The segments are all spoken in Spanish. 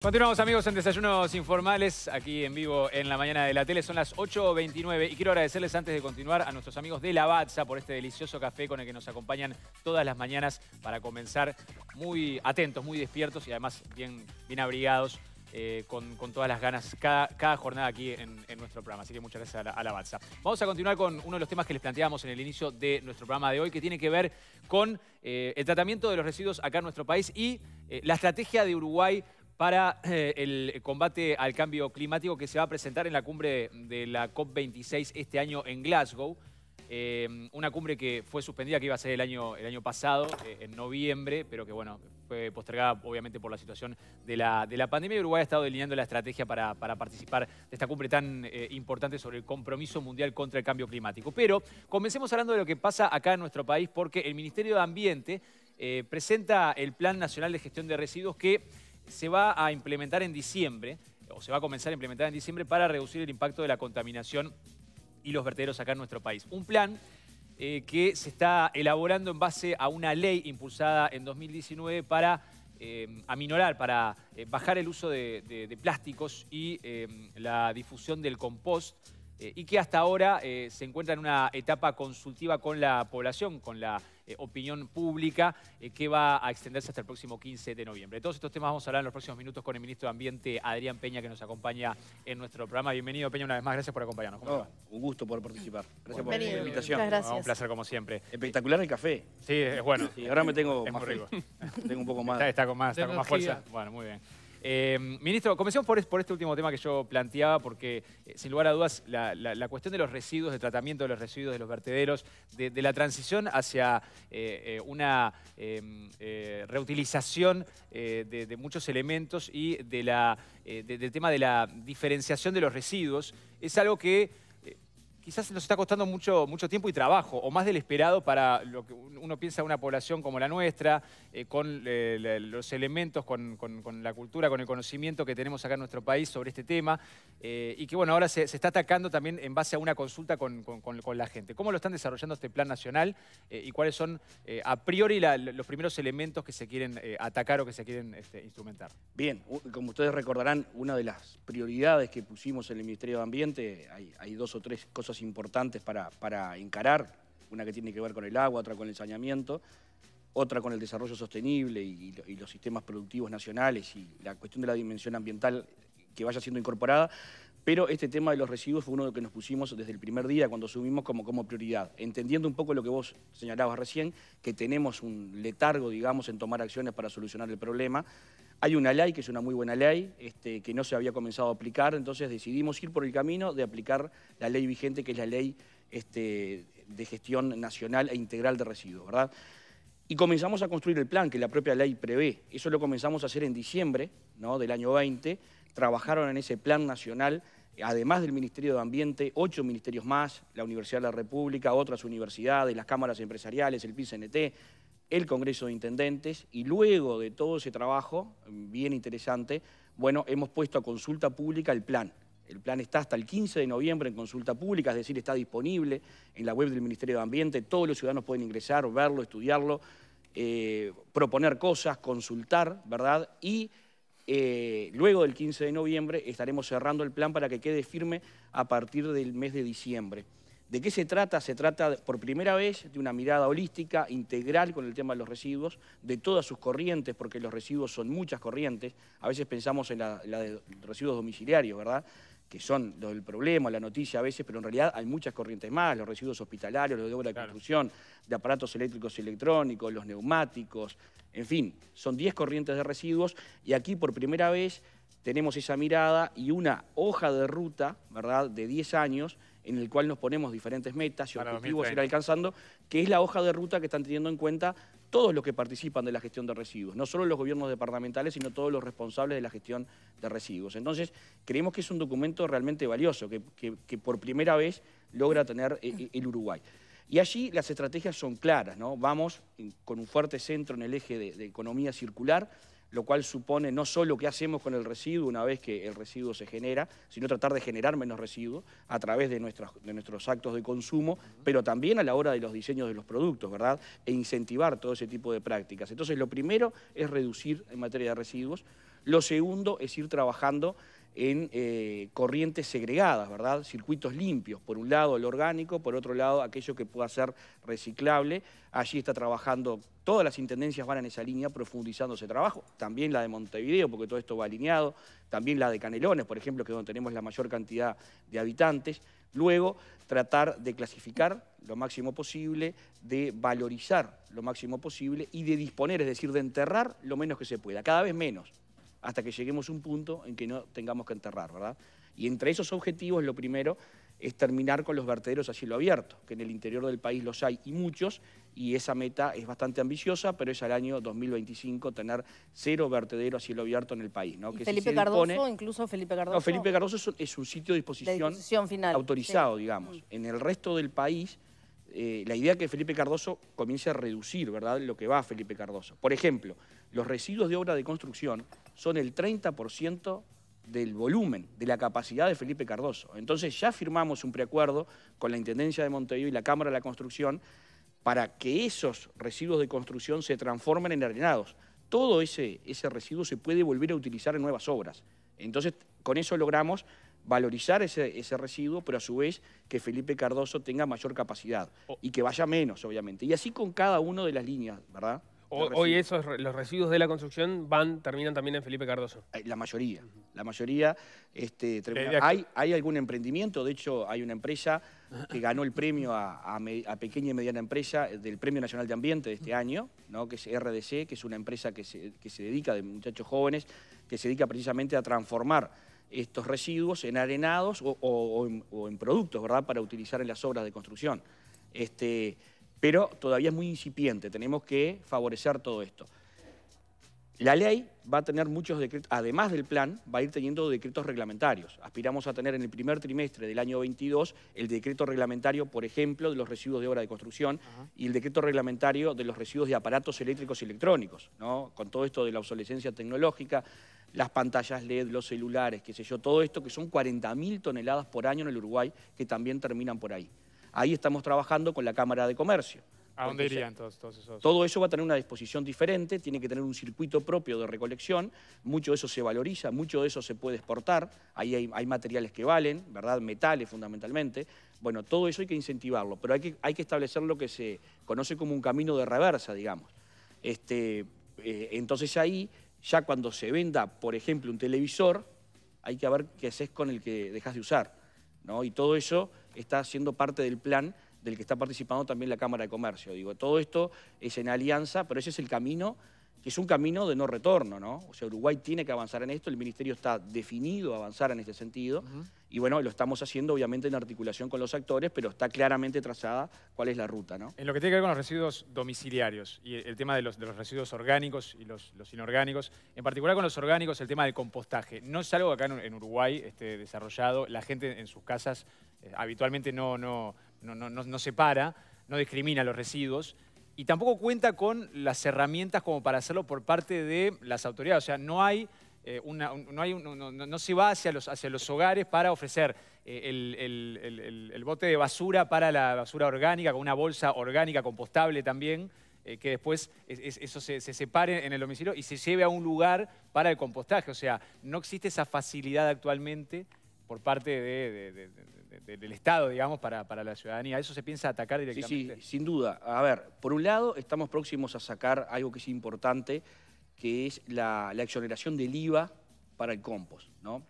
Continuamos amigos en Desayunos Informales, aquí en vivo en la mañana de la tele, son las 8.29 y quiero agradecerles antes de continuar a nuestros amigos de La Batza por este delicioso café con el que nos acompañan todas las mañanas para comenzar muy atentos, muy despiertos y además bien, bien abrigados eh, con, todas las ganas cada, jornada aquí en, nuestro programa. Así que muchas gracias a, la, Batza. Vamos a continuar con uno de los temas que les planteábamos en el inicio de nuestro programa de hoy, que tiene que ver con eh, el tratamiento de los residuos acá en nuestro país y eh, la estrategia de Uruguay para eh, el combate al cambio climático que se va a presentar en la cumbre de la COP26 este año en Glasgow. Eh, una cumbre que fue suspendida, que iba a ser el año, el año pasado, eh, en noviembre, pero que bueno, fue postergada obviamente por la situación de la, de la pandemia. Uruguay ha estado delineando la estrategia para, participar de esta cumbre tan importante sobre el compromiso mundial contra el cambio climático. Pero comencemos hablando de lo que pasa acá en nuestro país, porque el Ministerio de Ambiente presenta el Plan Nacional de Gestión de Residuos que se va a implementar en diciembre, o se va a comenzar a implementar en diciembre para reducir el impacto de la contaminación y los vertederos acá en nuestro país. Un plan eh, que se está elaborando en base a una ley impulsada en 2019 para eh, aminorar, para eh, bajar el uso de, plásticos y la difusión del compost y que hasta ahora se encuentra en una etapa consultiva con la población, con la eh, opinión pública eh, que va a extenderse hasta el próximo 15 de noviembre. todos estos temas vamos a hablar en los próximos minutos con el ministro de Ambiente, Adrián Peña, que nos acompaña en nuestro programa. Bienvenido, Peña, una vez más. Gracias por acompañarnos. un gusto por participar. Gracias por la invitación. un placer, como siempre. Espectacular el café. Sí, es bueno. Sí, ahora me tengo rico. tengo un poco más. está con más, está con más fuerza. Bueno, muy bien. Em, ministro, comencemos por, este último tema que yo planteaba, porque eh, sin lugar a dudas la, cuestión de los residuos, de tratamiento de los residuos, de los vertederos, de, la transición hacia eh, eh, una em, reutilización de, muchos elementos y del tema de la diferenciación de los residuos, es algo que quizás nos está costando mucho, mucho tiempo y trabajo, o más del esperado para lo que uno piensa una población como la nuestra, eh, con eh, los elementos, con, la cultura, con el conocimiento que tenemos acá en nuestro país sobre este tema, eh, y que bueno, ahora se, está atacando también en base a una consulta con, la gente. ¿Cómo lo están desarrollando este plan nacional y cuáles son a priori los primeros elementos que se quieren atacar o que se quieren este, instrumentar? Bien, como ustedes recordarán, una de las prioridades que pusimos en el Ministerio de Ambiente, hay, hay dos o tres cosas importantes para, encarar, una que tiene que ver con el agua, otra con el saneamiento, otra con el desarrollo sostenible y, y, los sistemas productivos nacionales y la cuestión de la dimensión ambiental que vaya siendo incorporada. Pero este tema de los residuos fue uno de que nos pusimos desde el primer día cuando asumimos como, como prioridad, entendiendo un poco lo que vos señalabas recién, que tenemos un letargo, digamos, en tomar acciones para solucionar el problema. Hay una ley, que es una muy buena ley, este, que no se había comenzado a aplicar, entonces decidimos ir por el camino de aplicar la ley vigente, que es la ley este, de gestión nacional e integral de residuos, ¿verdad? Y comenzamos a construir el plan que la propia ley prevé. Eso lo comenzamos a hacer en diciembre ¿no? del año 20. Trabajaron en ese plan nacional además del Ministerio de Ambiente, ocho ministerios más, la Universidad de la República, otras universidades, las cámaras empresariales, el PIN-CNT, el Congreso de Intendentes, y luego de todo ese trabajo, bien interesante, bueno, hemos puesto a consulta pública el plan. El plan está hasta el 15 de noviembre en consulta pública, es decir, está disponible en la web del Ministerio de Ambiente, todos los ciudadanos pueden ingresar, verlo, estudiarlo, eh, proponer cosas, consultar, ¿verdad? Y eh, luego del 15 de noviembre estaremos cerrando el plan para que quede firme a partir del mes de diciembre. ¿De qué se trata? Se trata por primera vez de una mirada holística, integral con el tema de los residuos, de todas sus corrientes, porque los residuos son muchas corrientes. A veces pensamos en la, la de residuos domiciliarios, ¿verdad? que son el del problema, la noticia a veces, pero en realidad hay muchas corrientes más, los residuos hospitalarios, los de obra de construcción, de aparatos eléctricos y electrónicos, los neumáticos, en fin, son 10 corrientes de residuos y aquí por primera vez tenemos esa mirada y una hoja de ruta, ¿verdad?, de 10 años en el cual nos ponemos diferentes metas y objetivos ir alcanzando, que es la hoja de ruta que están teniendo en cuenta todos los que participan de la gestión de residuos, no solo los gobiernos departamentales, sino todos los responsables de la gestión de residuos. Entonces, creemos que es un documento realmente valioso, que, por primera vez logra tener eh, eh, el Uruguay. Y allí las estrategias son claras, ¿no? Vamos con un fuerte centro en el eje de economía circular, lo cual supone no solo qué hacemos con el residuo una vez que el residuo se genera, sino tratar de generar menos residuo a través de, de nuestros actos de consumo, pero también a la hora de los diseños de los productos, ¿verdad? E incentivar todo ese tipo de prácticas. Entonces, lo primero es reducir en materia de residuos. Lo segundo es ir trabajando en eh, corrientes segregadas, ¿verdad? Circuitos limpios, por un lado el orgánico, por otro lado aquello que pueda ser reciclable. Allí está trabajando, todas las intendencias van en esa línea profundizando ese trabajo, también la de Montevideo, porque todo esto va alineado, también la de Canelones, por ejemplo, que es donde tenemos la mayor cantidad de habitantes. Luego, tratar de clasificar lo máximo posible, de valorizar lo máximo posible y de disponer, es decir, de enterrar lo menos que se pueda, cada vez menos hasta que lleguemos a un punto en que no tengamos que enterrar, ¿verdad? Y entre esos objetivos, lo primero es terminar con los vertederos a cielo abierto, que en el interior del país los hay y muchos, y esa meta es bastante ambiciosa, pero es al año 2025 tener cero vertedero a cielo abierto en el país. ¿no? Felipe Cardoso, incluso Felipe Cardoso. No, Felipe Cardoso es un sitio de disposición, final, autorizado, digamos. Mm. En el resto del país, eh, la idea es que Felipe Cardoso comience a reducir ¿verdad? lo que va a Felipe Cardoso. Por ejemplo, los residuos de obra de construcción son el 30% del volumen, de la capacidad de Felipe Cardoso. Entonces ya firmamos un preacuerdo con la Intendencia de Montevideo y la Cámara de la Construcción para que esos residuos de construcción se transformen en arenados. Todo ese, ese residuo se puede volver a utilizar en nuevas obras. Entonces, con eso logramos valorizar ese, ese, residuo, pero a su vez que Felipe Cardoso tenga mayor capacidad y que vaya menos, obviamente. Y así con cada una de las líneas, ¿verdad? Hoy, esos los residuos de la construcción van terminan también en Felipe Cardoso. La mayoría, la mayoría. Este, eh, hay, algún emprendimiento, de hecho hay una empresa que ganó el premio a, pequeña y mediana empresa eh, del Premio Nacional de Ambiente de este año, ¿no? que es RDC, que es una empresa que se, dedica, de muchachos jóvenes, que se dedica precisamente a transformar estos residuos en arenados o, en, productos, ¿verdad?, para utilizar en las obras de construcción. Este, pero todavía es muy incipiente, tenemos que favorecer todo esto. La ley va a tener muchos decretos, además del plan, va a ir teniendo decretos reglamentarios. Aspiramos a tener en el primer trimestre del año 22 el decreto reglamentario, por ejemplo, de los residuos de obra de construcción y el decreto reglamentario de los residuos de aparatos eléctricos y electrónicos, ¿no? con todo esto de la obsolescencia tecnológica, las pantallas LED, los celulares, qué sé yo, todo esto que son 40.000 toneladas por año en el Uruguay que también terminan por ahí. Ahí estamos trabajando con la Cámara de Comercio. ¿A dónde irían todos, esos? Todo eso va a tener una disposición diferente, tiene que tener un circuito propio de recolección, mucho de eso se valoriza, mucho de eso se puede exportar, ahí hay, materiales que valen, ¿verdad? Metales fundamentalmente. Bueno, todo eso hay que incentivarlo, pero hay que, hay que establecer lo que se conoce como un camino de reversa, digamos. Este, eh, entonces ahí, ya cuando se venda, por ejemplo, un televisor, hay que ver qué haces con el que dejas de usar ¿no? Y todo eso está siendo parte del plan del que está participando también la Cámara de Comercio. Digo, todo esto es en alianza, pero ese es el camino, que es un camino de no retorno, O sea, Uruguay tiene que avanzar en esto, el Ministerio está definido a avanzar en este sentido. Y bueno, lo estamos haciendo obviamente en articulación con los actores, pero está claramente trazada cuál es la ruta. ¿no? En lo que tiene que ver con los residuos domiciliarios y el tema de los, residuos orgánicos y los, inorgánicos, en particular con los orgánicos el tema del compostaje. No es algo acá en Uruguay esté desarrollado, la gente en sus casas eh, habitualmente no, no, no, no, no separa, no discrimina los residuos y tampoco cuenta con las herramientas como para hacerlo por parte de las autoridades. O sea, no hay eh, no, hay, se va hacia los, hogares para ofrecer eh, el, bote de basura para la basura orgánica, con una bolsa orgánica compostable también, eh, que después eso se, separe en el domicilio y se lleve a un lugar para el compostaje. O sea, no existe esa facilidad actualmente por parte del Estado, digamos, para, para, la ciudadanía. ¿Eso se piensa atacar directamente? sí, sin duda. A ver, por un lado, estamos próximos a sacar algo que es importante, que es la, exoneración del IVA para el compost. ¿no?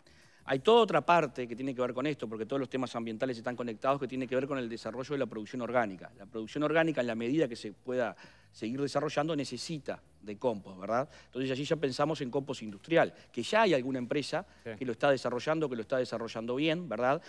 Hay toda otra parte que tiene que ver con esto, porque todos los temas ambientales están conectados, que tiene que ver con el desarrollo de la producción orgánica. La producción orgánica, en la medida que se pueda seguir desarrollando, necesita de compost, ¿verdad? Entonces allí ya pensamos en compost industrial, que ya hay alguna empresa que lo está desarrollando, que lo está desarrollando bien, ¿verdad?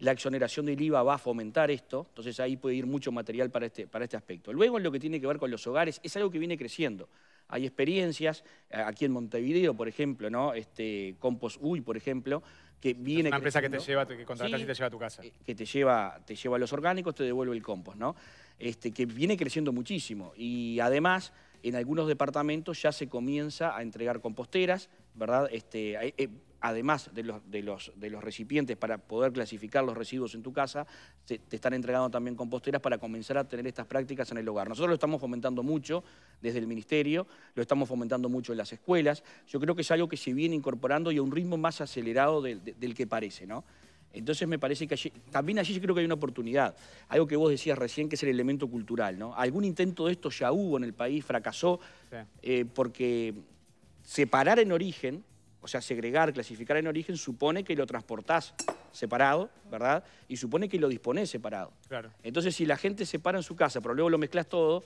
La exoneración del IVA va a fomentar esto, entonces ahí puede ir mucho material para este, para este aspecto. Luego, en lo que tiene que ver con los hogares, es algo que viene creciendo. Hay experiencias, eh, aquí en Montevideo, por ejemplo, ¿no? Este, Compost Uy, por ejemplo, que viene... Es una empresa que te lleva, que y te lleva a tu casa. Eh, que te lleva, te lleva los orgánicos, te devuelve el compost, ¿no? Este, que viene creciendo muchísimo. Y además, en algunos departamentos ya se comienza a entregar composteras, ¿verdad? Este, eh, además de los, de, los, de los, recipientes para poder clasificar los residuos en tu casa, te, están entregando también composteras para comenzar a tener estas prácticas en el hogar. Nosotros lo estamos fomentando mucho desde el Ministerio, lo estamos fomentando mucho en las escuelas. Yo creo que es algo que se viene incorporando y a un ritmo más acelerado del que parece, ¿no? Entonces me parece que allí, también allí yo creo que hay una oportunidad. Algo que vos decías recién, que es el elemento cultural, ¿no? Algún intento de esto ya hubo en el país, fracasó, eh, porque separar en origen o sea, segregar, clasificar en origen supone que lo transportás separado, ¿verdad? Y supone que lo disponés separado. Claro. Entonces, si la gente separa en su casa, pero luego lo mezclas todo,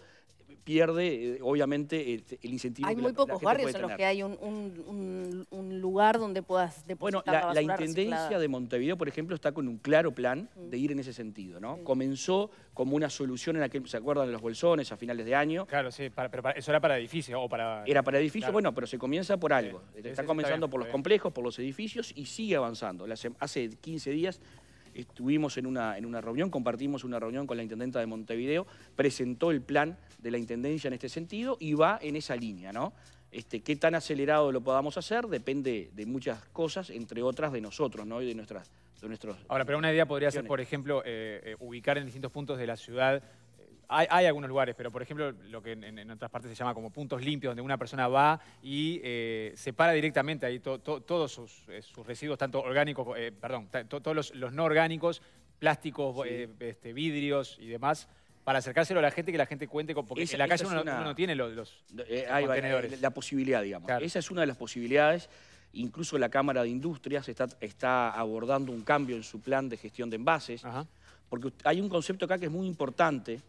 pierde, eh, obviamente, este, el incentivo. Hay muy pocos barrios en los que hay un, lugar donde puedas depositar Bueno, la, Intendencia de Montevideo, por ejemplo, está con un claro plan de ir en ese sentido, ¿no? Comenzó como una solución en la que, ¿se acuerdan de los bolsones a finales de año? Claro, sí, pero eso era para edificios o para... Era para edificios, bueno, pero se comienza por algo. está comenzando por los complejos, por los edificios y sigue avanzando. hace 15 días estuvimos en una, en una reunión, compartimos una reunión con la Intendenta de Montevideo, presentó el plan de la Intendencia en este sentido y va en esa línea, ¿no? Este, qué tan acelerado lo podamos hacer depende de muchas cosas, entre otras de nosotros, ¿no? Y de nuestras de nuestros Ahora, pero una idea podría ser, por ejemplo, eh, eh, ubicar en distintos puntos de la ciudad hay, algunos lugares, pero por ejemplo, lo que en, otras partes se llama como puntos limpios, donde una persona va y eh, separa directamente ahí todos eh, sus, residuos, tanto orgánicos, eh, perdón, todos los, no orgánicos, plásticos, este, vidrios y demás, para acercárselo a la gente, que la gente cuente, con, porque en la calle uno, no tiene los, contenedores. la, posibilidad, digamos. Esa es una de las posibilidades. Incluso la Cámara de Industrias está, abordando un cambio en su plan de gestión de envases, porque hay un concepto acá que es muy importante,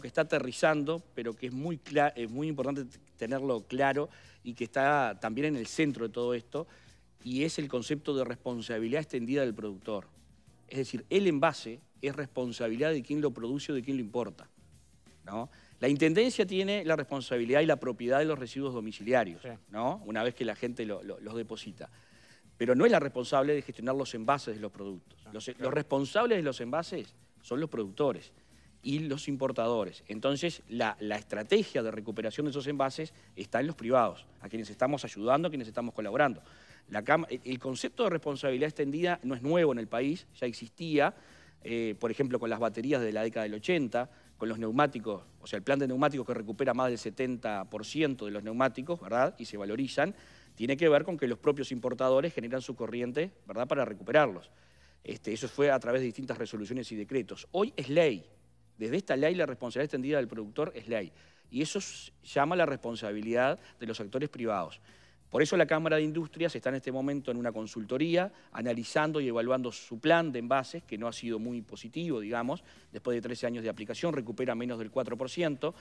que está aterrizando, pero que es muy, es muy importante tenerlo claro y que está también en el centro de todo esto, y es el concepto de responsabilidad extendida del productor. Es decir, el envase es responsabilidad de quien lo produce o de quien lo importa. ¿no? La Intendencia tiene la responsabilidad y la propiedad de los residuos domiciliarios, ¿no? una vez que la gente los deposita. Pero no es la responsable de gestionar los envases de los productos. Ah, los responsables de los envases son los productores y los importadores. Entonces, la, estrategia de recuperación de esos envases está en los privados, a quienes estamos ayudando, a quienes estamos colaborando. el concepto de responsabilidad extendida no es nuevo en el país, ya existía, eh, por ejemplo, con las baterías de la década del 80, con los neumáticos, o sea, el plan de neumáticos que recupera más del 70% de los neumáticos, ¿verdad? Y se valorizan, tiene que ver con que los propios importadores generan su corriente, ¿verdad?, para recuperarlos. Este, eso fue a través de distintas resoluciones y decretos. Hoy es ley, desde esta ley la responsabilidad extendida del productor es ley y eso llama la responsabilidad de los actores privados. Por eso la Cámara de Industrias está en este momento en una consultoría, analizando y evaluando su plan de envases, que no ha sido muy positivo, digamos, después de 13 años de aplicación, recupera menos del 4%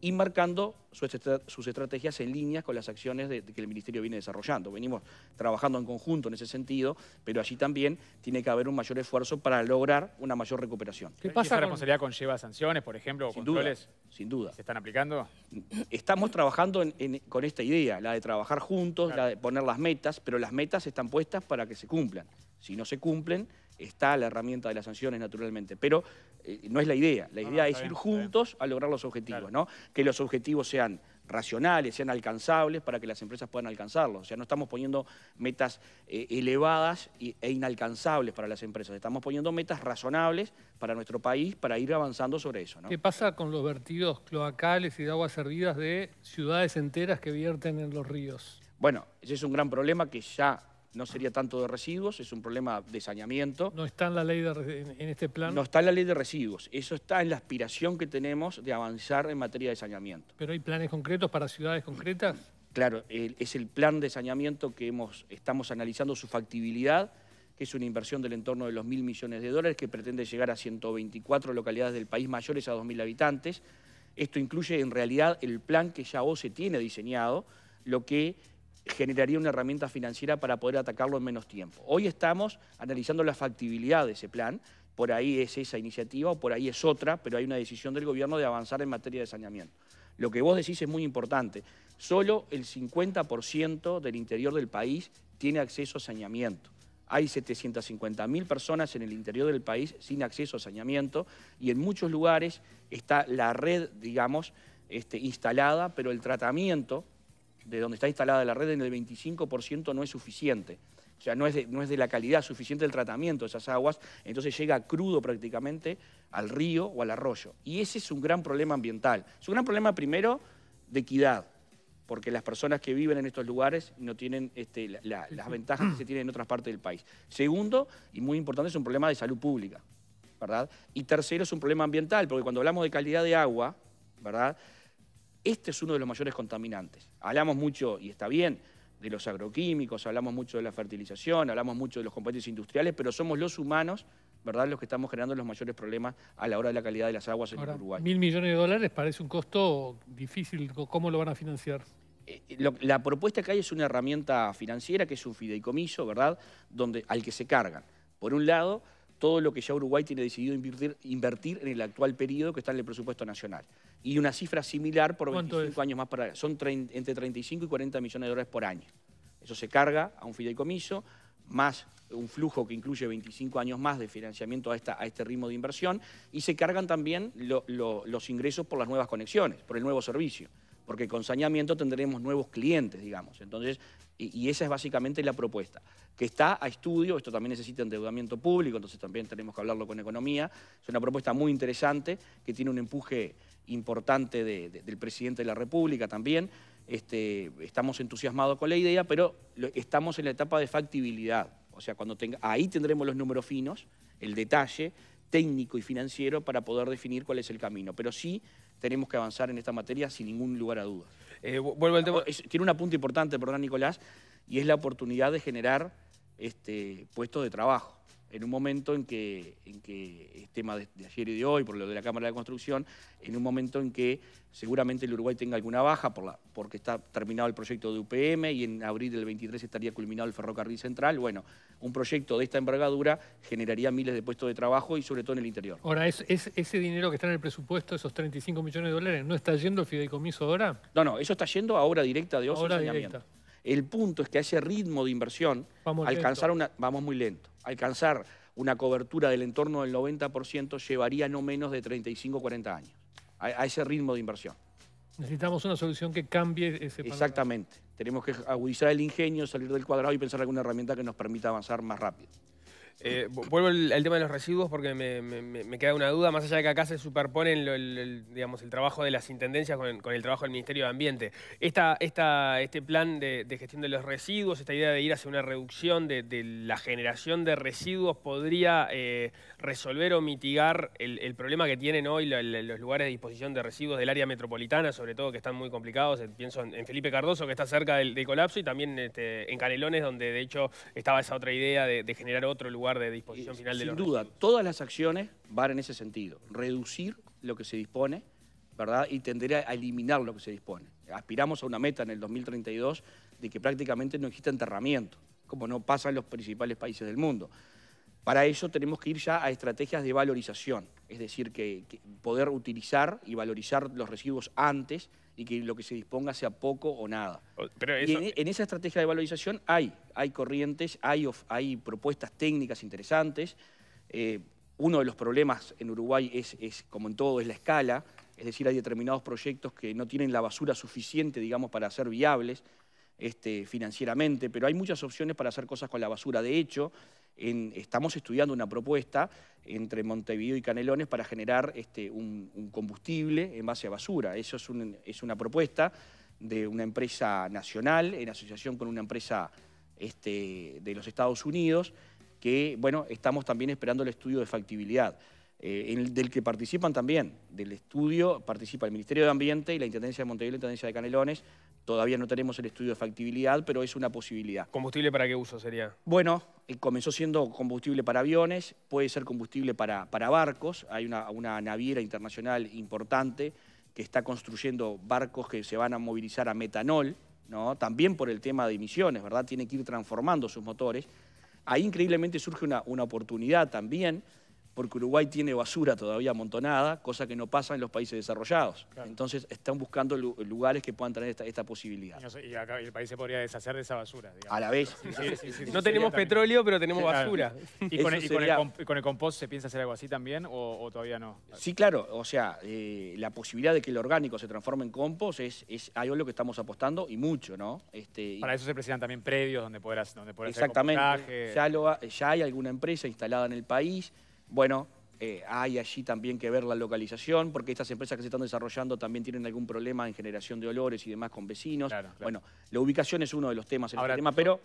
y marcando sus estrategias en línea con las acciones que el Ministerio viene desarrollando. Venimos trabajando en conjunto en ese sentido, pero allí también tiene que haber un mayor esfuerzo para lograr una mayor recuperación. ¿Qué pasa? responsabilidad conlleva sanciones, por ejemplo, o controles? sin duda. ¿Se están aplicando? Estamos trabajando con esta idea, la de trabajar juntos, la de poner las metas, pero las metas están puestas para que se cumplan. Si no se cumplen, está la herramienta de las sanciones, naturalmente. Pero eh, no es la idea. La idea es ir juntos a lograr los objetivos, ¿no? Que los objetivos sean racionales, sean alcanzables para que las empresas puedan alcanzarlos. O sea, no estamos poniendo metas eh, elevadas e inalcanzables para las empresas. Estamos poniendo metas razonables para nuestro país para ir avanzando sobre eso. ¿Qué pasa con los vertidos cloacales y de aguas servidas de ciudades enteras que vierten en los ríos? Bueno, ese es un gran problema que ya no sería tanto de residuos, es un problema de saneamiento. ¿No está en la ley de, en este plan? No está la ley de residuos, eso está en la aspiración que tenemos de avanzar en materia de saneamiento. ¿Pero hay planes concretos para ciudades concretas? Claro, es el plan de saneamiento que hemos, estamos analizando su factibilidad, que es una inversión del entorno de los mil millones de dólares que pretende llegar a 124 localidades del país mayores a 2.000 habitantes. Esto incluye en realidad el plan que ya se tiene diseñado, lo que generaría una herramienta financiera para poder atacarlo en menos tiempo. Hoy estamos analizando la factibilidad de ese plan, por ahí es esa iniciativa o por ahí es otra, pero hay una decisión del gobierno de avanzar en materia de saneamiento. Lo que vos decís es muy importante. Solo el 50% del interior del país tiene acceso a saneamiento. Hay 750.000 personas en el interior del país sin acceso a saneamiento y en muchos lugares está la red, digamos, este, instalada, pero el tratamiento de donde está instalada la red en el 25% no es suficiente. O sea, no es, de, no es de la calidad suficiente el tratamiento de esas aguas, entonces llega crudo prácticamente al río o al arroyo. Y ese es un gran problema ambiental. Es un gran problema primero de equidad, porque las personas que viven en estos lugares no tienen este, las ventajas que se tienen en otras partes del país. Segundo, y muy importante, es un problema de salud pública, ¿verdad? Y tercero, es un problema ambiental, porque cuando hablamos de calidad de agua, ¿verdad? Este es uno de los mayores contaminantes. Hablamos mucho, y está bien, de los agroquímicos, hablamos mucho de la fertilización, hablamos mucho de los componentes industriales, pero somos los humanos ¿verdad? los que estamos generando los mayores problemas a la hora de la calidad de las aguas en Uruguay. Mil millones de dólares parece un costo difícil. ¿Cómo lo van a financiar? Eh, eh, la propuesta que hay es una herramienta financiera que es un fideicomiso, ¿verdad? Donde, al que se cargan, por un lado, todo lo que ya Uruguay tiene decidido invertir, en el actual periodo que está en el presupuesto nacional. Y una cifra similar por 25 años más para... Son entre 35 y 40 millones de dólares por año. Eso se carga a un fideicomiso, más un flujo que incluye 25 años más de financiamiento a, a este ritmo de inversión, y se cargan también los ingresos por las nuevas conexiones, por el nuevo servicio porque con saneamiento tendremos nuevos clientes, digamos. Entonces, y, esa es básicamente la propuesta, que está a estudio, esto también necesita endeudamiento público, entonces también tenemos que hablarlo con economía. Es una propuesta muy interesante, que tiene un empuje importante del presidente de la República también. Este, estamos entusiasmados con la idea, pero estamos en la etapa de factibilidad. O sea, cuando ahí tendremos los números finos, el detalle técnico y financiero para poder definir cuál es el camino. Pero sí tenemos que avanzar en esta materia sin ningún lugar a dudas. Eh, vuelvo al tema. Ah, tiene un apunte importante, perdón, Nicolás, y es la oportunidad de generar este, puestos de trabajo en un momento en que, en que es tema de, ayer y de hoy, por lo de la Cámara de Construcción, en un momento en que seguramente el Uruguay tenga alguna baja por la, porque está terminado el proyecto de UPM y en abril del 23 estaría culminado el ferrocarril central. Bueno, un proyecto de esta envergadura generaría miles de puestos de trabajo y sobre todo en el interior. Ahora, ¿es, ese dinero que está en el presupuesto, esos 35 millones de dólares, no está yendo al fideicomiso ahora? No, no, eso está yendo a obra directa de Oso. Ahora directa. El punto es que a ese ritmo de inversión, vamos alcanzar una, vamos muy lento, alcanzar una cobertura del entorno del 90% llevaría no menos de 35 40 años, a, ese ritmo de inversión. Necesitamos una solución que cambie ese panorama. Exactamente. Tenemos que agudizar el ingenio, salir del cuadrado y pensar alguna herramienta que nos permita avanzar más rápido. Eh, vuelvo al, tema de los residuos porque me, queda una duda, más allá de que acá se superponen el, digamos, el trabajo de las intendencias con, el, trabajo del Ministerio de Ambiente. Esta, esta, este plan de, gestión de los residuos, esta idea de ir hacia una reducción de, la generación de residuos, ¿podría eh, resolver o mitigar el, problema que tienen hoy los lugares de disposición de residuos del área metropolitana, sobre todo que están muy complicados? Eh, pienso en, Felipe Cardoso, que está cerca del, colapso, y también este, en Canelones, donde de hecho estaba esa otra idea de generar otro lugar de disposición eh, final de Sin duda, todas las acciones van en ese sentido. Reducir lo que se dispone, ¿verdad? Y tender a eliminar lo que se dispone. Aspiramos a una meta en el 2032 de que prácticamente no exista enterramiento, como no pasa en los principales países del mundo. Para eso tenemos que ir ya a estrategias de valorización, es decir, que poder utilizar y valorizar los residuos antes y que lo que se disponga sea poco o nada. E, en, esa estrategia de valorización hay, hay corrientes, hay, hay propuestas técnicas interesantes. Eh, uno de los problemas en Uruguay es, como en todo, es la escala. Es decir, hay determinados proyectos que no tienen la basura suficiente, digamos, para ser viables este, financieramente, pero hay muchas opciones para hacer cosas con la basura. De hecho, estamos estudiando una propuesta entre Montevideo y Canelones para generar este, un, combustible en base a basura. Eso es, una propuesta de una empresa nacional en asociación con una empresa este, de los Estados Unidos que, bueno, estamos también esperando el estudio de factibilidad, eh, del que participan también, del estudio participa el Ministerio de Ambiente y la Intendencia de Montevideo y la Intendencia de Canelones, Todavía no tenemos el estudio de factibilidad, pero es una posibilidad. ¿Combustible para qué uso sería? Bueno, eh, comenzó siendo combustible para aviones, puede ser combustible para, para barcos. Hay una, una naviera internacional importante que está construyendo barcos que se van a movilizar a metanol, ¿no? también por el tema de emisiones, ¿verdad? Tiene que ir transformando sus motores. Ahí increíblemente surge una, una oportunidad también porque Uruguay tiene basura todavía amontonada, cosa que no pasa en los países desarrollados. Entonces están buscando lugares que puedan tener esta, posibilidad. y el país se podría deshacer de esa basura. A la vez. no tenemos petróleo, pero tenemos basura. ¿Y, con el, compost se piensa hacer algo así también o, todavía no? Sí, claro. O sea, eh, la posibilidad de que el orgánico se transforme en compost es, algo en lo que estamos apostando y mucho, ¿no? Este, Para eso se presentan también predios donde puedas, donde Exactamente. Hacer ya, ya hay alguna empresa instalada en el país bueno, eh, hay allí también que ver la localización, porque estas empresas que se están desarrollando también tienen algún problema en generación de olores y demás con vecinos. Bueno, la ubicación es uno de los temas, en este tema, pero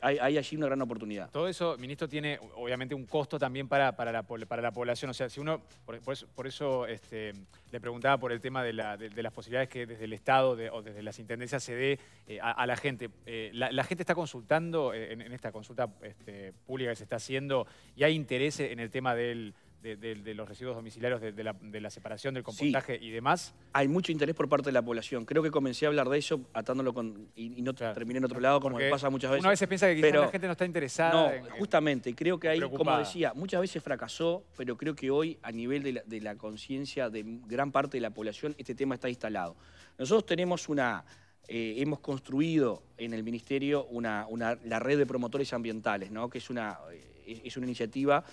hay, allí una gran oportunidad. Todo eso, ministro, tiene obviamente un costo también para, para, la, población. O sea, si uno, por, eso, por eso este, le preguntaba por el tema de, las posibilidades que desde el Estado o desde las intendencias se dé eh, a, la gente. Eh, la, gente está consultando en, esta consulta este, pública que se está haciendo y hay interés en el tema del de, los residuos domiciliarios, de, la, separación, del compostaje y demás. Hay mucho interés por parte de la población. Creo que comencé a hablar de eso atándolo con. y, no terminé en otro lado, como pasa muchas veces. a veces piensa que la gente no está interesada. No, justamente. creo que hay, como decía, muchas veces fracasó, pero creo que hoy, a nivel de la, conciencia de gran parte de la población, este tema está instalado. Nosotros tenemos una. Eh, hemos construido en el Ministerio una, la red de promotores ambientales, ¿no? que es una, eh, es, una iniciativa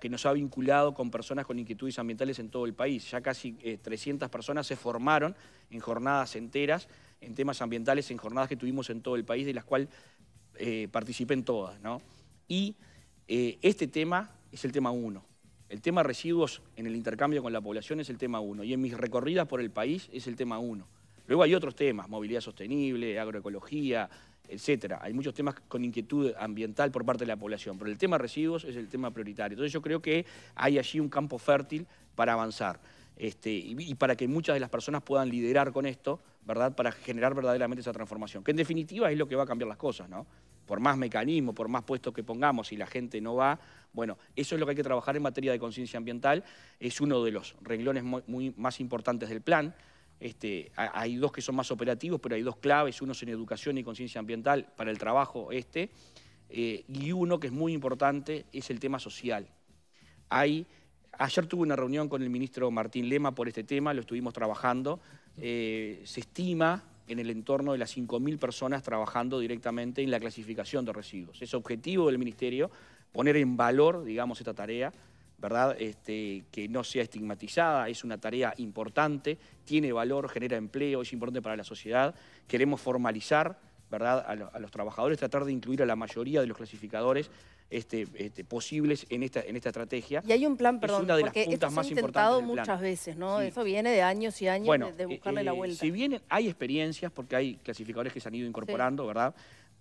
que, nos ha vinculado con personas con inquietudes ambientales en todo el país. Ya casi 300 eh, personas se formaron en jornadas enteras en temas ambientales, en jornadas que tuvimos en todo el país, de las cuales eh, participen todas. Y eh, este tema es el tema uno. El tema residuos en el intercambio con la población es el tema uno. Y en mis recorridas por el país es el tema uno. Luego hay otros temas, movilidad sostenible, agroecología, etcétera. Hay muchos temas con inquietud ambiental por parte de la población, pero el tema residuos es el tema prioritario. Entonces yo creo que hay allí un campo fértil para avanzar este, y, para que muchas de las personas puedan liderar con esto, ¿verdad? Para generar verdaderamente esa transformación, que en definitiva es lo que va a cambiar las cosas, ¿no? Por más mecanismo, por más puestos que pongamos, si la gente no va, bueno, eso es lo que hay que trabajar en materia de conciencia ambiental, es uno de los renglones muy más importantes del plan, este, hay dos que son más operativos, pero hay dos claves, uno es en educación y conciencia ambiental para el trabajo este, eh, y uno que es muy importante es el tema social. ayer tuve una reunión con el ministro Martín Lema por este tema, lo estuvimos trabajando. Eh, se estima en el entorno de las 5.000 personas trabajando directamente en la clasificación de residuos. Es objetivo del Ministerio poner en valor, digamos, esta tarea ¿verdad? Este, que no sea estigmatizada, es una tarea importante, tiene valor, genera empleo, es importante para la sociedad. Queremos formalizar ¿verdad? A, los trabajadores, tratar de incluir a la mayoría de los clasificadores este, este posibles en esta, en esta estrategia. Y hay un plan, perdón, se ha intentado muchas veces, ¿no? Eso viene de años y años de, eh, buscarle la eh, vuelta. Si bien hay experiencias, porque hay clasificadores que se han ido incorporando, ¿verdad?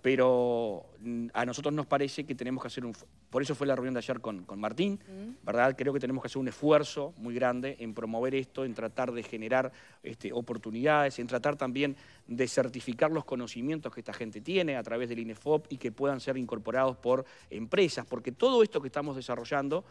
pero mm, a nosotros nos parece que tenemos que hacer un... Por eso fue la reunión de ayer con, Martín, mm. ¿verdad? Creo que tenemos que hacer un esfuerzo muy grande en promover esto, en tratar de generar este, oportunidades, en tratar también de certificar los conocimientos que esta gente tiene a través del INEFOP y que puedan ser incorporados por empresas, porque todo esto que estamos desarrollando,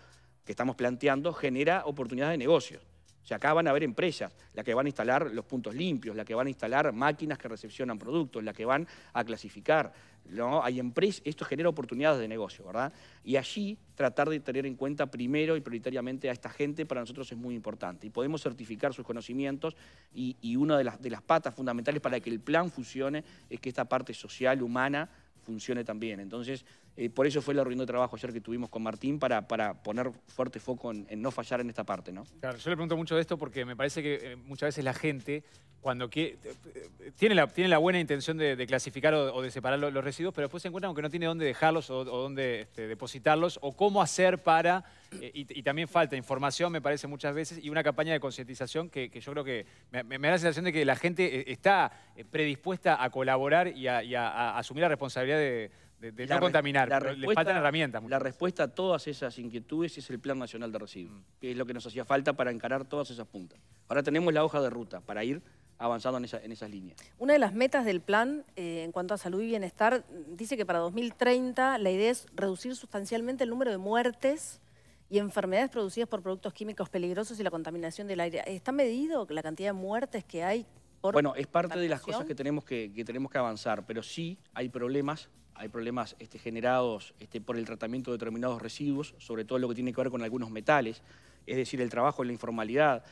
que estamos planteando, genera oportunidades de negocios. O sea, acá van a haber empresas, las que van a instalar los puntos limpios, las que van a instalar máquinas que recepcionan productos, las que van a clasificar. ¿no? Hay empresas, esto genera oportunidades de negocio, ¿verdad? Y allí tratar de tener en cuenta primero y prioritariamente a esta gente para nosotros es muy importante. Y podemos certificar sus conocimientos y, una de las, de las patas fundamentales para que el plan funcione es que esta parte social, humana, funcione también. Entonces, eh, por eso fue la reunión de trabajo ayer que tuvimos con Martín para, para poner fuerte foco en, no fallar en esta parte, ¿no? Claro, yo le pregunto mucho de esto porque me parece que eh, muchas veces la gente cuando quiere, eh, tiene, la, la buena intención de, clasificar o, de separar los, residuos, pero después se encuentran que no tiene dónde dejarlos o, dónde este, depositarlos o cómo hacer para... y, también falta información, me parece, muchas veces, y una campaña de concientización que, yo creo que me, da la sensación de que la gente está predispuesta a colaborar y a asumir la responsabilidad de de, no contaminar. les faltan herramientas. La respuesta a todas esas inquietudes es el Plan Nacional de Residuos, mm. que es lo que nos hacía falta para encarar todas esas puntas. Ahora tenemos la hoja de ruta para ir avanzando en, esas líneas. Una de las metas del plan eh, en cuanto a salud y bienestar dice que para 2030 la idea es reducir sustancialmente el número de muertes y enfermedades producidas por productos químicos peligrosos y la contaminación del aire. ¿Está medido la cantidad de muertes que hay por Bueno, es parte de las cosas que tenemos que tenemos que avanzar, pero sí hay problemas hay problemas este, generados este, por el tratamiento de determinados residuos, sobre todo lo que tiene que ver con algunos metales, es decir, el trabajo en la informalidad,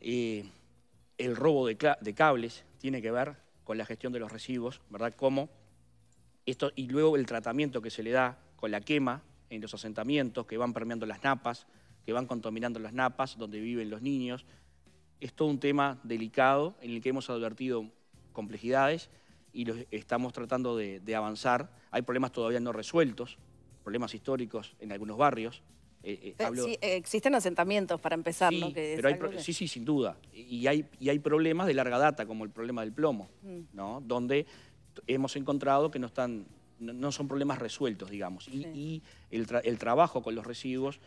eh, el robo de, cables tiene que ver con la gestión de los residuos, ¿verdad? Como esto, y luego el tratamiento que se le da con la quema en los asentamientos que van permeando las napas, que van contaminando las napas donde viven los niños. Es todo un tema delicado en el que hemos advertido complejidades y estamos tratando de, avanzar. Hay problemas todavía no resueltos, problemas históricos en algunos barrios. Eh, eh, eh, existen asentamientos para empezar, sí, pero Sí, sí, sin duda. Y hay, hay problemas de larga data, como el problema del plomo, mm. ¿no? Donde hemos encontrado que no están, no, son problemas resueltos, digamos. Y, el trabajo con los residuos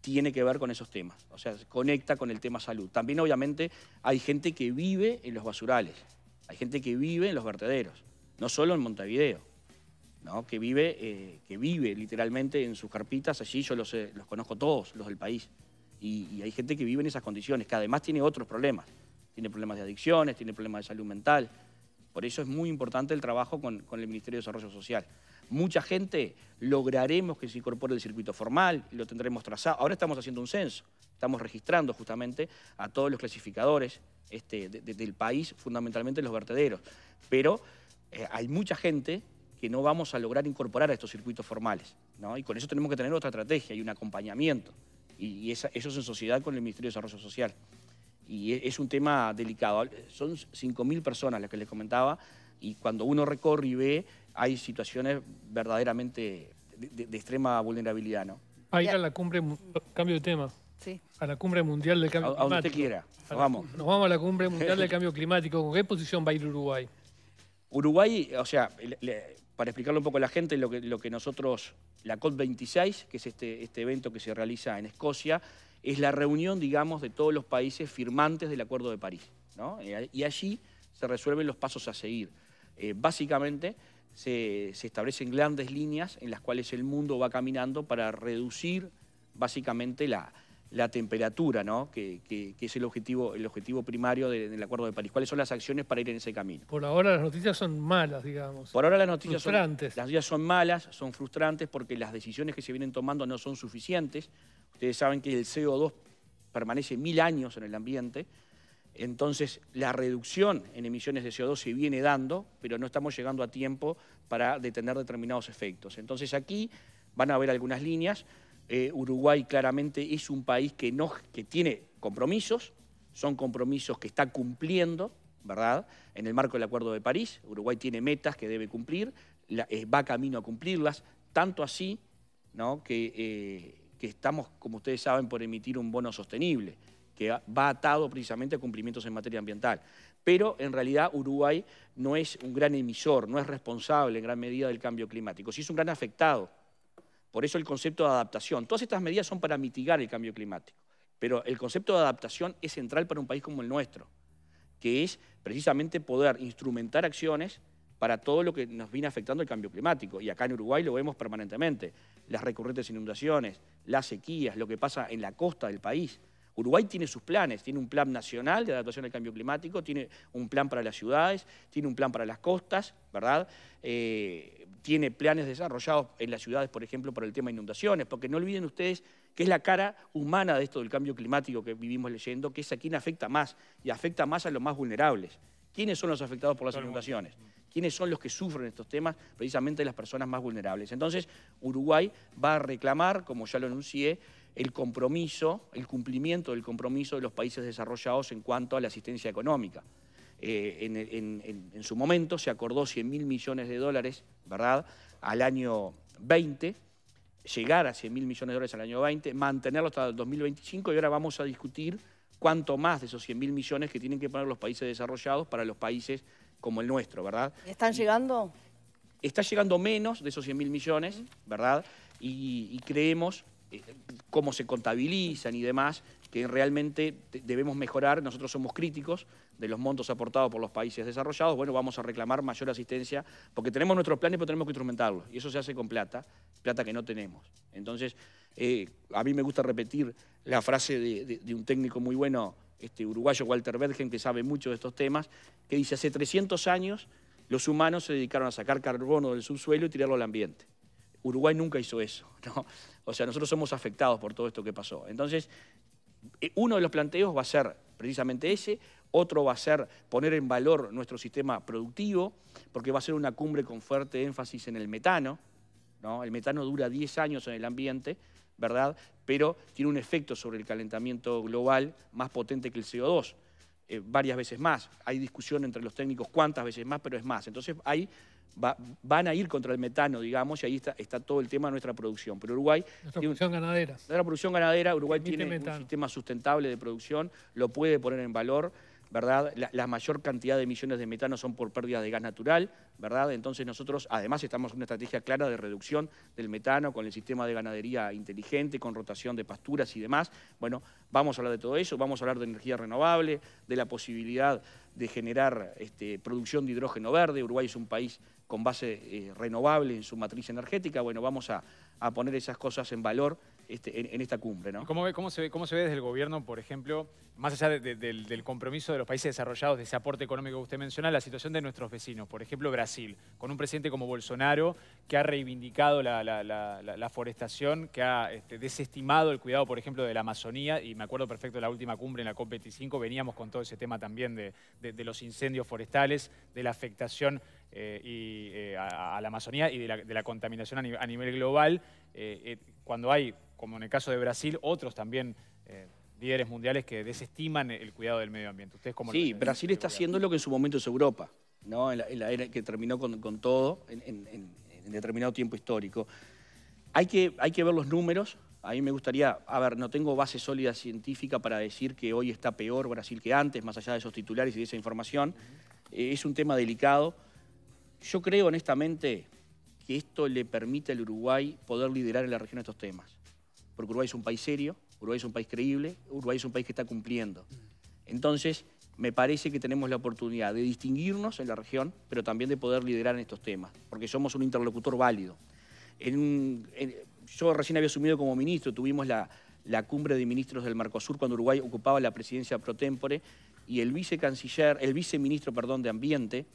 tiene que ver con esos temas, o sea, conecta con el tema salud. También obviamente hay gente que vive en los basurales, hay gente que vive en los vertederos, no solo en Montevideo, ¿no? que, vive, eh, que vive literalmente en sus carpitas, allí yo los, eh, conozco todos, los del país. Y, hay gente que vive en esas condiciones, que además tiene otros problemas. Tiene problemas de adicciones, tiene problemas de salud mental. Por eso es muy importante el trabajo con el Ministerio de Desarrollo Social mucha gente, lograremos que se incorpore el circuito formal, y lo tendremos trazado. Ahora estamos haciendo un censo, estamos registrando justamente a todos los clasificadores este, del país, fundamentalmente los vertederos. Pero eh, hay mucha gente que no vamos a lograr incorporar a estos circuitos formales. ¿no? Y con eso tenemos que tener otra estrategia y un acompañamiento. Y, eso es en sociedad con el Ministerio de Desarrollo Social. Y es, es un tema delicado. Son 5.000 personas las que les comentaba y cuando uno recorre y ve hay situaciones verdaderamente de, extrema vulnerabilidad, ¿no? A ir a la cumbre, cambio de tema. Sí. A la cumbre mundial del cambio climático. A donde quiera, nos vamos. Nos vamos a la cumbre mundial del cambio climático. ¿Con qué posición va a ir Uruguay? Uruguay, o sea, para explicarle un poco a la gente, lo que, nosotros, la COP26, que es este, este evento que se realiza en Escocia, es la reunión, digamos, de todos los países firmantes del Acuerdo de París. ¿no? Y allí se resuelven los pasos a seguir. Eh, básicamente, se, establecen grandes líneas en las cuales el mundo va caminando para reducir básicamente la, temperatura, ¿no? que, es el objetivo, el objetivo primario del Acuerdo de París. ¿Cuáles son las acciones para ir en ese camino? Por ahora las noticias son malas, digamos. Por ahora las noticias, frustrantes. las noticias son malas, son frustrantes porque las decisiones que se vienen tomando no son suficientes. Ustedes saben que el CO2 permanece mil años en el ambiente. Entonces, la reducción en emisiones de CO2 se viene dando, pero no estamos llegando a tiempo para detener determinados efectos. Entonces, aquí van a haber algunas líneas. Eh, Uruguay claramente es un país que, no, que tiene compromisos, son compromisos que está cumpliendo, ¿verdad? En el marco del Acuerdo de París, Uruguay tiene metas que debe cumplir, eh, va camino a cumplirlas, tanto así eh, que estamos, como ustedes saben, por emitir un bono sostenible que va atado precisamente a cumplimientos en materia ambiental. Pero en realidad Uruguay no es un gran emisor, no es responsable en gran medida del cambio climático, sí es un gran afectado. Por eso el concepto de adaptación. Todas estas medidas son para mitigar el cambio climático, pero el concepto de adaptación es central para un país como el nuestro, que es precisamente poder instrumentar acciones para todo lo que nos viene afectando el cambio climático. Y acá en Uruguay lo vemos permanentemente. Las recurrentes inundaciones, las sequías, lo que pasa en la costa del país. Uruguay tiene sus planes, tiene un plan nacional de adaptación al cambio climático, tiene un plan para las ciudades, tiene un plan para las costas, ¿verdad? Eh, tiene planes desarrollados en las ciudades, por ejemplo, para el tema de inundaciones, porque no olviden ustedes que es la cara humana de esto del cambio climático que vivimos leyendo, que es a quien afecta más y afecta más a los más vulnerables. ¿Quiénes son los afectados por las inundaciones? ¿Quiénes son los que sufren estos temas? Precisamente las personas más vulnerables. Entonces, Uruguay va a reclamar, como ya lo anuncié, el compromiso, el cumplimiento del compromiso de los países desarrollados en cuanto a la asistencia económica. Eh, en, su momento se acordó 100.000 millones de dólares, ¿verdad?, al año 20, llegar a 100.000 millones de dólares al año 20, mantenerlo hasta el 2025 y ahora vamos a discutir cuánto más de esos 100.000 millones que tienen que poner los países desarrollados para los países como el nuestro, ¿verdad? ¿Están llegando? Está llegando menos de esos 100.000 millones, ¿verdad? Y, y creemos eh, cómo se contabilizan y demás, que realmente debemos mejorar. Nosotros somos críticos de los montos aportados por los países desarrollados. Bueno, vamos a reclamar mayor asistencia porque tenemos nuestros planes, pero tenemos que instrumentarlos. Y eso se hace con plata, plata que no tenemos. Entonces, eh, a mí me gusta repetir la frase de, de un técnico muy bueno, este uruguayo Walter Bergen, que sabe mucho de estos temas, que dice, hace 300 años los humanos se dedicaron a sacar carbono del subsuelo y tirarlo al ambiente. Uruguay nunca hizo eso. ¿no? O sea, nosotros somos afectados por todo esto que pasó. Entonces, eh, uno de los planteos va a ser precisamente ese, otro va a ser poner en valor nuestro sistema productivo, porque va a ser una cumbre con fuerte énfasis en el metano. ¿no? El metano dura 10 años en el ambiente, ¿verdad? Pero tiene un efecto sobre el calentamiento global más potente que el CO2, eh, varias veces más. Hay discusión entre los técnicos cuántas veces más, pero es más. Entonces hay van a ir contra el metano, digamos, y ahí está, todo el tema de nuestra producción. Pero Uruguay... Nuestra tiene, producción ganadera. Nuestra producción ganadera, Uruguay tiene un sistema sustentable de producción, lo puede poner en valor, ¿verdad? La, mayor cantidad de emisiones de metano son por pérdida de gas natural, ¿verdad? Entonces nosotros además estamos en una estrategia clara de reducción del metano con el sistema de ganadería inteligente, con rotación de pasturas y demás. Bueno, vamos a hablar de todo eso, vamos a hablar de energía renovable, de la posibilidad de generar este, producción de hidrógeno verde. Uruguay es un país con base eh, renovable en su matriz energética. Bueno, vamos a, poner esas cosas en valor este, en, esta cumbre. ¿no? ¿Cómo, ve, cómo, se ve, ¿Cómo se ve desde el gobierno, por ejemplo, más allá del, compromiso de los países desarrollados, de ese aporte económico que usted menciona, la situación de nuestros vecinos? Por ejemplo, Brasil, con un presidente como Bolsonaro que ha reivindicado la, forestación, que ha este, desestimado el cuidado, por ejemplo, de la Amazonía, y me acuerdo perfecto de la última cumbre en la COP25, veníamos con todo ese tema también de, de los incendios forestales, de la afectación eh, y, eh, a, la Amazonía y de la, contaminación a, nivel global, eh, cuando hay, como en el caso de Brasil, otros también líderes mundiales que desestiman el cuidado del medio ambiente. ¿Ustedes cómo sí, Brasil está haciendo lo que en su momento es Europa, ¿no? en, la, era que terminó con, todo en, determinado tiempo histórico. Hay que, hay que ver los números. A mí me gustaría, a ver, no tengo base sólida científica para decir que hoy está peor Brasil que antes, más allá de esos titulares y de esa información. es un tema delicado yo creo honestamente que esto le permite al Uruguay poder liderar en la región estos temas. Porque Uruguay es un país serio, Uruguay es un país creíble, Uruguay es un país que está cumpliendo. Entonces, me parece que tenemos la oportunidad de distinguirnos en la región, pero también de poder liderar en estos temas, porque somos un interlocutor válido. yo recién había asumido como ministro, tuvimos la, la cumbre de ministros del Mercosur cuando Uruguay ocupaba la presidencia pro tempore y el vicecanciller, el viceministro perdón, de Ambiente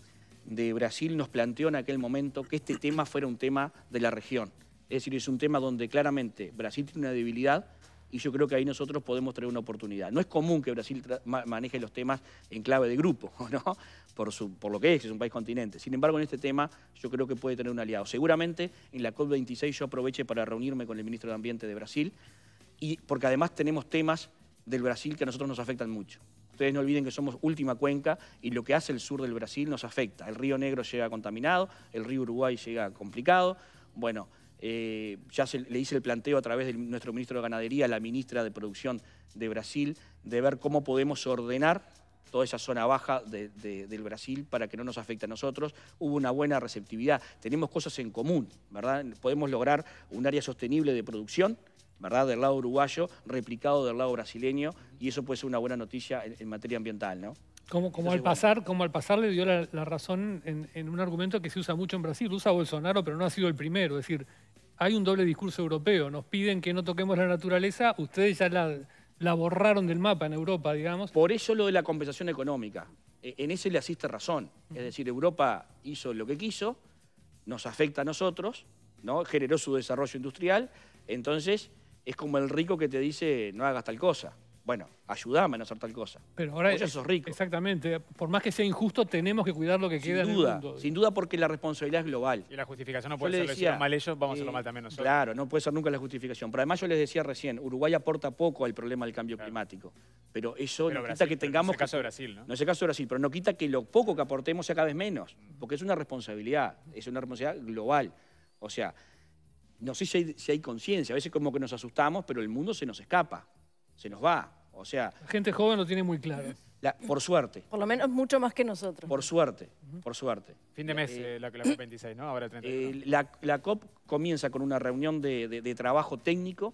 de Brasil nos planteó en aquel momento que este tema fuera un tema de la región. Es decir, es un tema donde claramente Brasil tiene una debilidad y yo creo que ahí nosotros podemos traer una oportunidad. No es común que Brasil maneje los temas en clave de grupo, Por, lo que es, es un país continente. Sin embargo, en este tema yo creo que puede tener un aliado. Seguramente en la COP26 yo aproveche para reunirme con el ministro de Ambiente de Brasil, y, porque además tenemos temas del Brasil que a nosotros nos afectan mucho. Ustedes no olviden que somos última cuenca y lo que hace el sur del Brasil nos afecta. El río Negro llega contaminado, el río Uruguay llega complicado. Bueno, eh, ya se, le hice el planteo a través de nuestro ministro de Ganadería, la ministra de Producción de Brasil, de ver cómo podemos ordenar toda esa zona baja del Brasil para que no nos afecte a nosotros. Hubo una buena receptividad. Tenemos cosas en común, ¿verdad? Podemos lograr un área sostenible de producción ¿verdad? Del lado uruguayo, replicado del lado brasileño, y eso puede ser una buena noticia en, materia ambiental, ¿no? Como, como al pasar, como al pasar le dio la, razón en, un argumento que se usa mucho en Brasil, usa Bolsonaro, pero no ha sido el primero. Es decir, hay un doble discurso europeo. Nos piden que no toquemos la naturaleza, ustedes ya la, borraron del mapa en Europa, digamos. Por eso lo de la compensación económica. E, en ese le asiste razón. Es decir, Europa hizo lo que quiso, nos afecta a nosotros, ¿no? generó su desarrollo industrial. Entonces, es como el rico que te dice, no hagas tal cosa. Bueno, ayúdame a no hacer tal cosa. Pero ahora Vos ya sos rico. Exactamente. Por más que sea injusto, tenemos que cuidar lo que queda duda, en el Sin duda, porque la responsabilidad es global. Y la justificación no puede ser, decía, mal ellos, vamos a hacerlo mal también nosotros. Claro, no puede ser nunca la justificación. Pero además yo les decía recién, Uruguay aporta poco al problema del cambio climático. Pero eso no quita que tengamos... No es el caso de Brasil, ¿no? No es el caso de Brasil, pero no quita que lo poco que aportemos sea cada vez menos. Porque es una responsabilidad, es una responsabilidad global. O sea, no sé si hay, conciencia, a veces como que nos asustamos, pero el mundo se nos escapa, se nos va. O sea, la gente joven lo tiene muy claro. por suerte. Por lo menos mucho más que nosotros. Por suerte, por suerte. Fin de mes eh, eh, la, COP 26, ¿no? Ahora eh, la, COP comienza con una reunión de, trabajo técnico.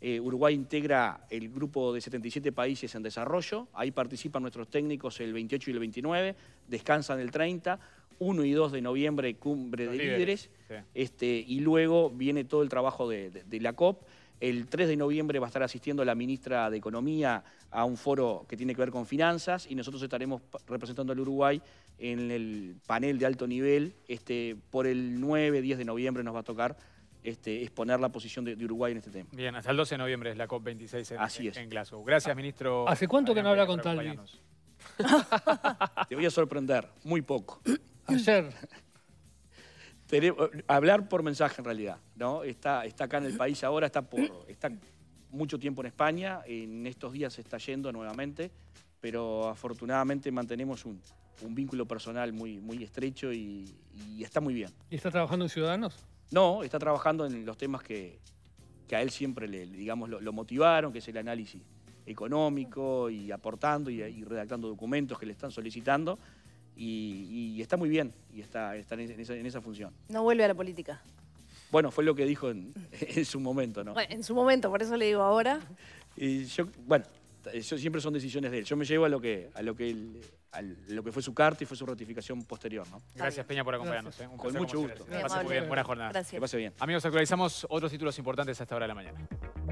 Uruguay integra el grupo de 77 países en desarrollo. Ahí participan nuestros técnicos el 28 y el 29. Descansan el 30. 1 y 2 de noviembre, cumbre de líderes. Este, y luego viene todo el trabajo de, la COP. El 3 de noviembre va a estar asistiendo la ministra de Economía a un foro que tiene que ver con finanzas y nosotros estaremos representando al Uruguay en el panel de alto nivel. Este, por el 9, 10 de noviembre nos va a tocar este, exponer la posición de, Uruguay en este tema. Bien, hasta el 12 de noviembre es la COP26 en, Glasgow. Gracias, ministro. ¿Hace cuánto que no habla con tal Te voy a sorprender, muy poco. Ayer. Eh, hablar por mensaje en realidad, ¿no? Está, está acá en el país ahora, está, por, está mucho tiempo en España, en estos días se está yendo nuevamente, pero afortunadamente mantenemos un, un vínculo personal muy, muy estrecho y, está muy bien. ¿Y está trabajando en Ciudadanos? No, está trabajando en los temas que, que a él siempre le, digamos, lo, motivaron, que es el análisis económico y aportando y, y redactando documentos que le están solicitando y, está muy bien y está, en, esa, función. No vuelve a la política. Bueno, fue lo que dijo en, su momento, ¿no? Bueno, en su momento, por eso le digo ahora. Y yo, bueno, siempre son decisiones de él. Yo me llevo a lo que, a lo que lo que fue su carta y fue su ratificación posterior, ¿no? Gracias, Peña, por acompañarnos. ¿eh? Con mucho gusto. Que pase muy bien. Buena jornada. Que pase bien. Amigos, actualizamos otros títulos importantes hasta hora de la mañana.